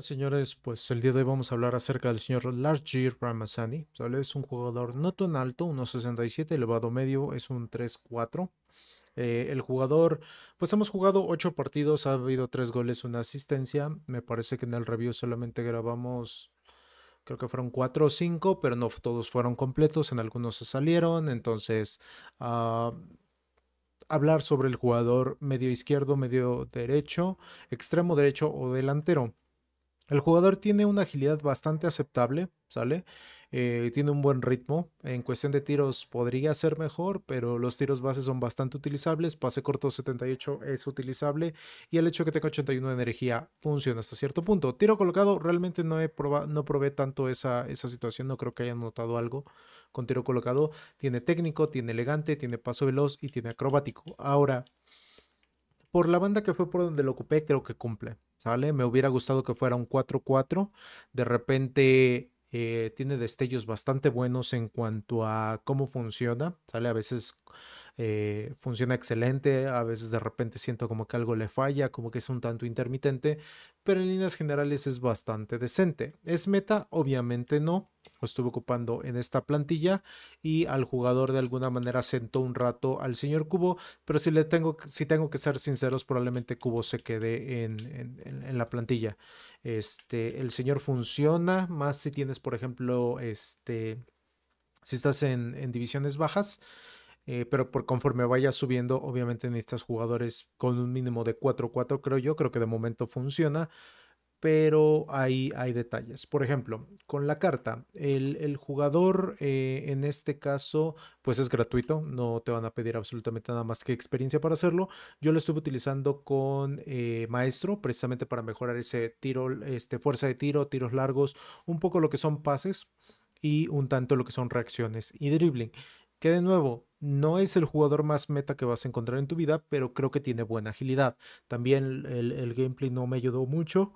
señores, pues el día de hoy vamos a hablar acerca del señor Largeer Ramazani. Es un jugador no tan alto, 1.67, elevado medio, es un 3-4. Eh, el jugador, pues hemos jugado 8 partidos, ha habido tres goles, una asistencia. Me parece que en el review solamente grabamos, creo que fueron cuatro o cinco pero no todos fueron completos, en algunos se salieron. Entonces, ah, hablar sobre el jugador medio izquierdo, medio derecho, extremo derecho o delantero. El jugador tiene una agilidad bastante aceptable, ¿sale? Eh, tiene un buen ritmo. En cuestión de tiros podría ser mejor, pero los tiros base son bastante utilizables. Pase corto 78 es utilizable y el hecho de que tenga 81 de energía funciona hasta cierto punto. Tiro colocado, realmente no, he no probé tanto esa, esa situación, no creo que hayan notado algo con tiro colocado. Tiene técnico, tiene elegante, tiene paso veloz y tiene acrobático. Ahora, por la banda que fue por donde lo ocupé, creo que cumple, ¿sale? Me hubiera gustado que fuera un 4-4. De repente eh, tiene destellos bastante buenos en cuanto a cómo funciona, ¿sale? A veces eh, funciona excelente, a veces de repente siento como que algo le falla, como que es un tanto intermitente, pero en líneas generales es bastante decente. ¿Es meta? Obviamente no, lo estuve ocupando en esta plantilla y al jugador de alguna manera sentó un rato al señor Cubo, pero si, le tengo, si tengo que ser sinceros, probablemente Cubo se quede en, la plantilla. Este, el señor funciona, más si tienes, por ejemplo, este, si estás en divisiones bajas. Eh, pero por conforme vaya subiendo, obviamente necesitas jugadores con un mínimo de 4-4, creo yo, creo que de momento funciona, pero ahí hay detalles. Por ejemplo, con la carta, el, el jugador eh, en este caso, pues es gratuito, no te van a pedir absolutamente nada más que experiencia para hacerlo. Yo lo estuve utilizando con eh, Maestro, precisamente para mejorar ese tiro, este, fuerza de tiro, tiros largos, un poco lo que son pases y un tanto lo que son reacciones y dribbling que de nuevo no es el jugador más meta que vas a encontrar en tu vida, pero creo que tiene buena agilidad. También el, gameplay no me ayudó mucho,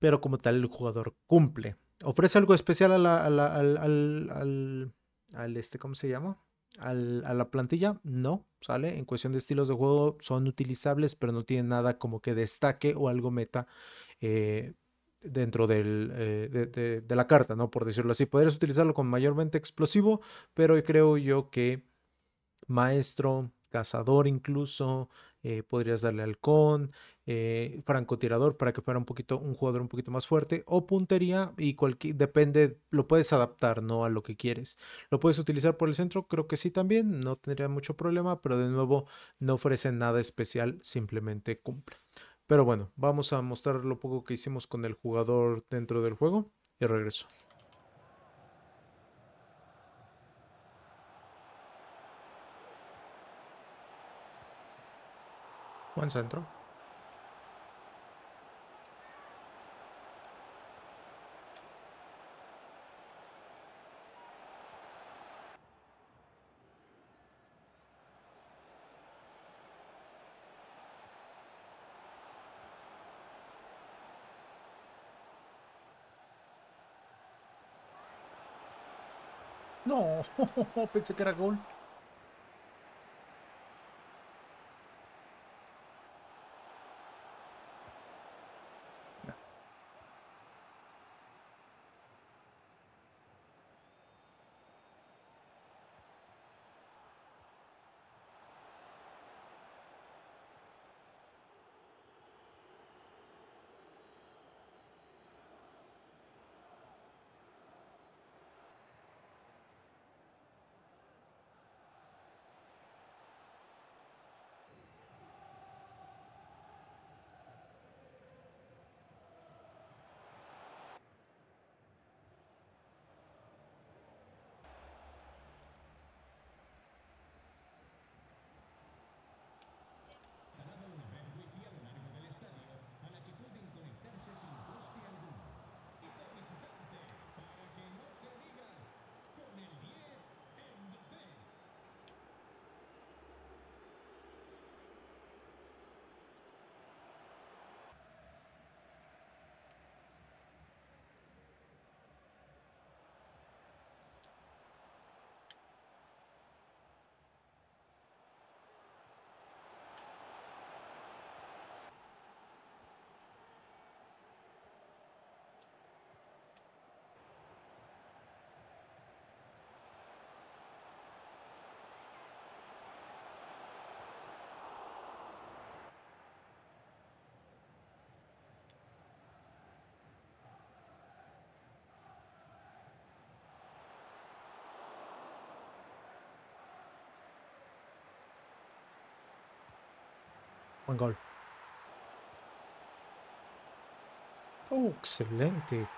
pero como tal el jugador cumple. Ofrece algo especial a la, al, al, al, al, este, ¿cómo se llama? a la plantilla, no, ¿sale? En cuestión de estilos de juego son utilizables, pero no tienen nada como que destaque o algo meta eh, dentro eh, de, la carta, ¿no? Por decirlo así. Podrías utilizarlo con mayormente explosivo, pero creo yo que maestro, cazador incluso, eh, podrías darle halcón, eh, francotirador para que fuera un poquito un jugador un poquito más fuerte o puntería y depende lo puedes adaptar no a lo que quieres lo puedes utilizar por el centro creo que sí también no tendría mucho problema pero de nuevo no ofrece nada especial simplemente cumple pero bueno, vamos a mostrar lo poco que hicimos con el jugador dentro del juego y regreso. Buen centro. No, pensé que era gol. Buen gol. Oh, excelente.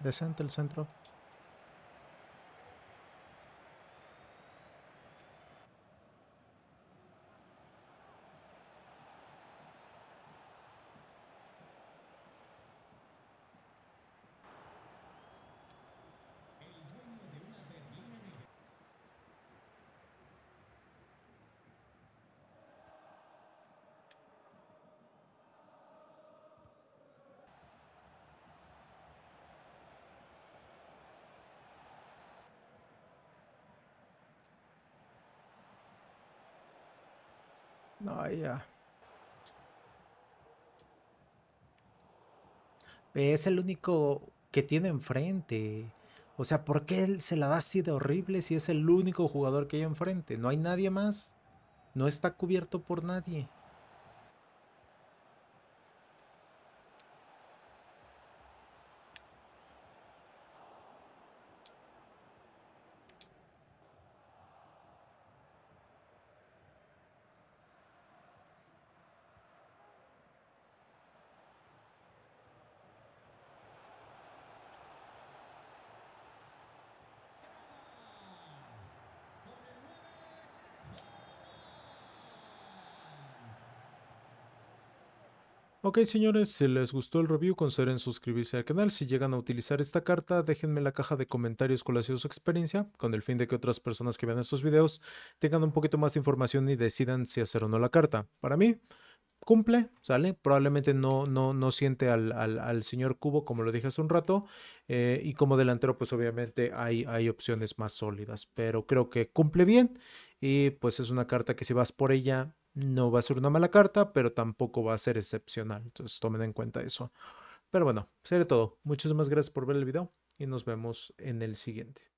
Decente el centro. No, ah, ya. Es el único que tiene enfrente. O sea, ¿por qué él se la da así de horrible si es el único jugador que hay enfrente? No hay nadie más. No está cubierto por nadie. Ok señores, si les gustó el review consideren suscribirse al canal, si llegan a utilizar esta carta déjenme en la caja de comentarios cuál ha sido su experiencia, con el fin de que otras personas que vean estos videos tengan un poquito más de información y decidan si hacer o no la carta. Para mí, cumple, ¿sale? Probablemente no, no, no siente al, señor Cubo como lo dije hace un rato, eh, y como delantero pues obviamente hay, hay opciones más sólidas, pero creo que cumple bien y pues es una carta que si vas por ella no va a ser una mala carta, pero tampoco va a ser excepcional. Entonces tomen en cuenta eso. Pero bueno, sería todo. Muchísimas gracias por ver el video y nos vemos en el siguiente.